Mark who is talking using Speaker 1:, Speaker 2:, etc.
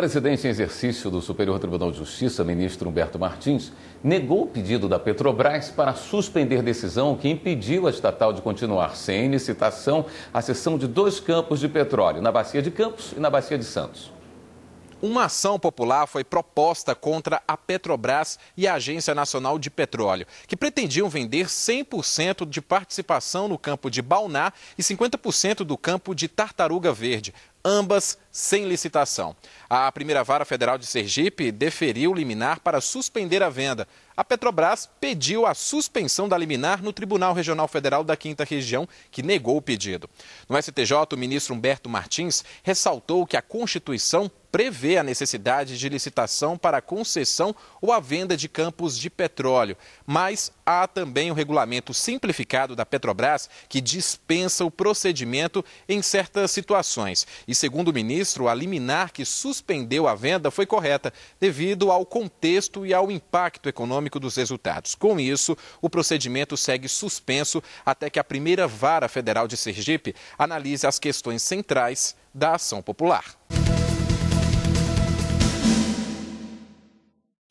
Speaker 1: presidente em exercício do Superior Tribunal de Justiça, ministro Humberto Martins, negou o pedido da Petrobras para suspender decisão que impediu a estatal de continuar sem licitação a cessão de dois campos de petróleo, na Bacia de Campos e na Bacia de Santos. Uma ação
Speaker 2: popular foi proposta contra a Petrobras e a Agência Nacional de Petróleo, que pretendiam vender 100% de participação no campo de Balná e 50% do campo de Tartaruga Verde, ambas sem licitação. A primeira vara federal de Sergipe deferiu liminar para suspender a venda. A Petrobras pediu a suspensão da liminar no Tribunal Regional Federal da Quinta Região, que negou o pedido. No STJ, o ministro Humberto Martins ressaltou que a Constituição prevê a necessidade de licitação para a concessão ou a venda de campos de petróleo. Mas há também o regulamento simplificado da Petrobras que dispensa o procedimento em certas situações. E segundo o ministro, ministro, a liminar que suspendeu a venda foi correta devido ao contexto e ao impacto econômico dos resultados. Com isso, o procedimento segue suspenso até que a primeira vara federal de Sergipe analise as questões centrais da ação popular.